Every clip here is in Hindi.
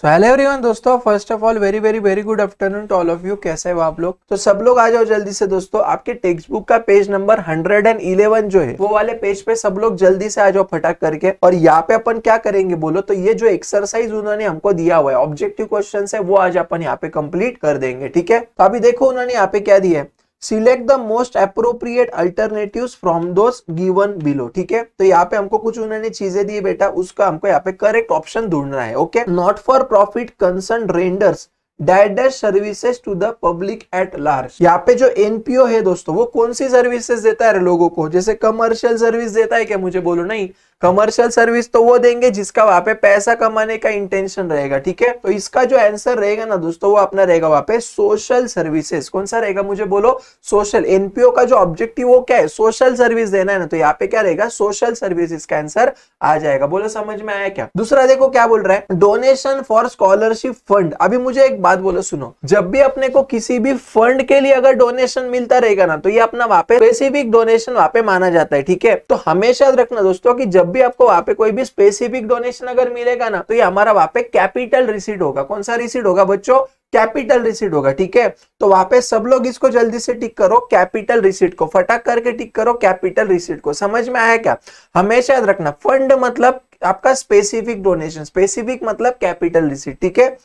सो हेलो एवरीवन दोस्तों first of all very very very good afternoon to all of you कैसे हो आप लोग तो सब लोग आ जाओ जल्दी से दोस्तों आपके टेक्स्ट बुक का पेज नंबर 111 जो है वो वाले पेज पे सब लोग जल्दी से आ जाओ फटाक करके और यहाँ पे अपन क्या करेंगे बोलो तो ये जो एक्सरसाइज उन्होंने हमको दिया हुआ है ऑब्जेक्टिव क्वेश्चन है वो आज अपन यहाँ पे कंप्लीट कर देंगे ठीक है तो अभी देखो उन्होंने यहाँ पे क्या दिया है select the most appropriate alternative from those given below ठीक है तो यहाँ पे हमको कुछ उन्होंने चीजें दी बेटा उसका हमको यहाँ पे करेक्ट ऑप्शन ढूंढना है okay not for profit concern renders best services to the public at large यहाँ पे जो एनपीओ है दोस्तों वो कौन सी सर्विसेज देता है लोगों को जैसे कमर्शियल सर्विस देता है क्या मुझे बोलो नहीं कमर्शियल सर्विस तो वो देंगे जिसका वहां पे पैसा कमाने का इंटेंशन रहेगा ठीक है तो इसका जो आंसर रहेगा ना दोस्तों वो अपना रहेगा वहां पे सोशल सर्विसेज कौन सा रहेगा मुझे बोलो सोशल एनपीओ का जो ऑब्जेक्टिव वो क्या है सोशल सर्विस देना है ना तो यहाँ पे क्या रहेगा सोशल सर्विस का आंसर आ जाएगा बोलो समझ में आया क्या दूसरा देखो क्या बोल रहा है डोनेशन फॉर स्कॉलरशिप फंड अभी मुझे एक बात बोलो सुनो जब भी अपने को किसी भी फंड के लिए अगर डोनेशन मिलता रहेगा ना तो ये अपना वहां पे स्पेसिफिक डोनेशन वहां पे माना जाता है ठीक है तो हमेशा रखना दोस्तों की जब भी आपको वहां पे कोई भी स्पेसिफिक डोनेशन अगर मिलेगा ना तो ये हमारा वहां पे कैपिटल रिसीड होगा कौन सा रिसीड होगा बच्चों कैपिटल रिसीट होगा ठीक है तो वहां पे सब लोग इसको जल्दी से टिक करो कैपिटल रिसीट को फटाक करके टिक करो कैपिटल रिसीट को समझ में आया क्या हमेशा याद रखना फंड मतलब आपका स्पेसिफिक डोनेशन स्पेसिफिक मतलब कैपिटल रिसीट ठीक है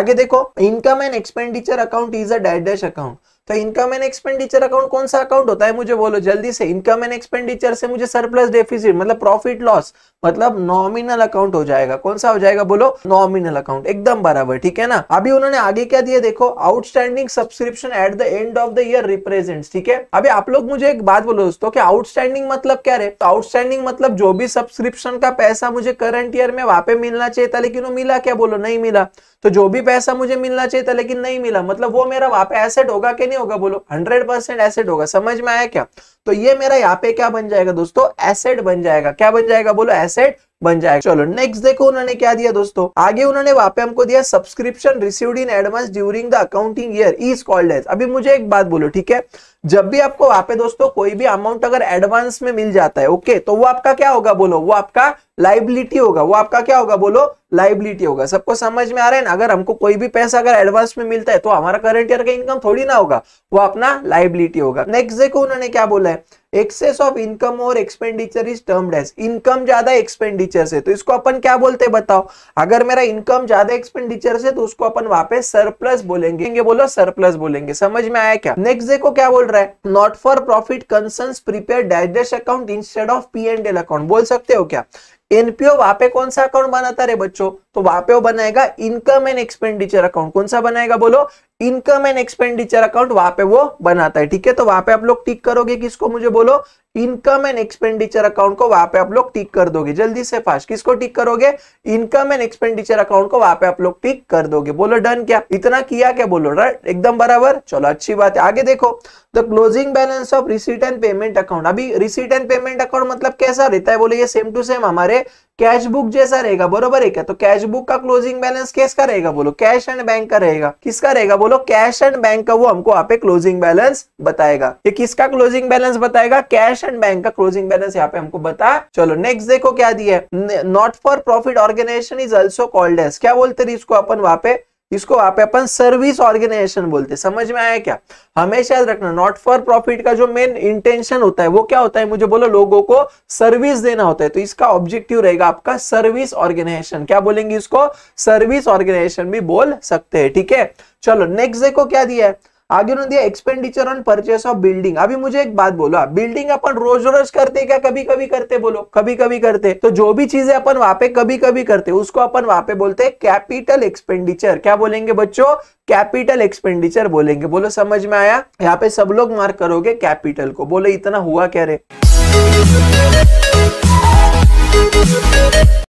आगे देखो income and expenditure account is a dash account तो इनकम एंड एक्सपेंडिचर अकाउंट कौन सा अकाउंट होता है मुझे बोलो जल्दी से इनकम एंड एक्सपेंडिचर से मुझे सरप्लस डेफिसिट मतलब प्रॉफिट लॉस मतलब नॉमिनल अकाउंट हो जाएगा कौन सा हो जाएगा बोलो नॉमिनल अकाउंट एकदम बराबर ठीक है ना अभी उन्होंने आगे क्या दिया देखो outstanding subscription at the end of the year represent ठीक है अभी आप लोग मुझे एक बात बोलो दोस्तों की आउटस्टैंडिंग मतलब क्या रहे तो आउटस्टैंडिंग मतलब जो भी सब्सक्रिप्शन का पैसा मुझे करंट ईयर में वापस मिलना चाहिए था लेकिन वो मिला क्या बोलो नहीं मिला तो जो भी पैसा मुझे मिलना चाहिए था लेकिन नहीं मिला मतलब वो मेरा वापस एसेट होगा कि नहीं होगा बोलो हंड्रेड परसेंट एसेट होगा समझ में आया क्या तो ये मेरा यहाँ पे क्या बन जाएगा दोस्तों एसेट बन जाएगा क्या बन जाएगा बोलो एसेट बन जाएगा चलो नेक्स्ट देखो उन्होंने क्या दिया दोस्तों आगे उन्होंने वहां पे हमको दिया subscription received in advance during the accounting year is called as अभी मुझे एक बात बोलो ठीक है जब भी आपको वहां पे दोस्तों कोई भी अमाउंट अगर एडवांस में मिल जाता है ओके तो वो आपका क्या होगा बोलो वो आपका लाइबिलिटी होगा वो आपका क्या होगा बोलो लाइबिलिटी होगा सबको समझ में आ रहा है ना अगर हमको कोई भी पैसा अगर एडवांस में मिलता है तो हमारा करंट ईयर का इनकम थोड़ी ना होगा वो अपना लाइबिलिटी होगा नेक्स्ट देखो उन्होंने क्या बोला है एक्सेस ऑफ इनकम और expenditure is term as income ज्यादा एक्सपेंडिचर से तो इसको अपन क्या बोलते हैं बताओ अगर मेरा इनकम ज्यादा एक्सपेंडिचर से तो उसको अपन वहां सरप्लस बोलेंगे बोलो सरप्लस बोलेंगे समझ में आया क्या नेक्स्ट देखो क्या बोल रहा है not for profit concern prepare dash account instead of P and L account बोल सकते हो क्या एनपीओ वहां पे कौन सा अकाउंट बनाता रहे बच्चों तो वहां पे वो बनाएगा इनकम एंड एक्सपेंडिचर अकाउंट कौन सा बनाएगा बोलो इनकम एंड एक्सपेंडिचर अकाउंट वहां पे वो बनाता है ठीक है तो वहां पे आप लोग टिक करोगे किसको मुझे बोलो इनकम एंड एक्सपेंडिचर अकाउंट को वहां पे आप लोग टिक कर दोगे जल्दी से फास्ट किसको टिक करोगे इनकम एंड एक्सपेंडिचर अकाउंट को वहां पे आप लोग टिक कर दोगे बोलो डन क्या इतना किया क्या बोलो राइट एकदम बराबर चलो अच्छी बात है आगे देखो the closing balance of receipt and payment account अभी रिसीट एंड पेमेंट अकाउंट मतलब कैसा रहता है बोलो ये सेम टू सेम हमारे हमारे कैश बुक जैसा रहेगा बरोबर है क्या तो कैश बुक का क्लोजिंग बैलेंस किसका रहेगा बोलो कैश एंड बैंक का रहेगा किसका रहेगा बोलो कैश एंड बैंक का वो हमको यहाँ पे क्लोजिंग बैलेंस बताएगा ये किसका क्लोजिंग बैलेंस बताएगा कैश एंड बैंक का क्लोजिंग बैलेंस यहाँ पे हमको बता चलो नेक्स्ट देखो क्या दिया not for profit organisation is also called as क्या बोलते रही इसको अपन वहां पे इसको आप अपन सर्विस ऑर्गेनाइजेशन बोलते समझ में आया क्या हमेशा याद रखना नॉट फॉर प्रॉफिट का जो मेन इंटेंशन होता है वो क्या होता है मुझे बोलो लोगों को सर्विस देना होता है तो इसका ऑब्जेक्टिव रहेगा आपका सर्विस ऑर्गेनाइजेशन क्या बोलेंगे इसको सर्विस ऑर्गेनाइजेशन भी बोल सकते हैं ठीक है चलो नेक्स्ट देखो क्या दिया है आगे उन्होंने दिया expenditure on purchase of building अभी मुझे एक बात बोलो आप बिल्डिंग अपन रोज रोज करते क्या कभी कभी करते बोलो कभी कभी करते तो जो भी चीजें अपन वहां पे कभी कभी करते उसको अपन वहां पे बोलते हैं कैपिटल एक्सपेंडिचर क्या बोलेंगे बच्चों कैपिटल एक्सपेंडिचर बोलेंगे बोलो समझ में आया यहाँ पे सब लोग मार्क करोगे कैपिटल को बोलो इतना हुआ क्या रे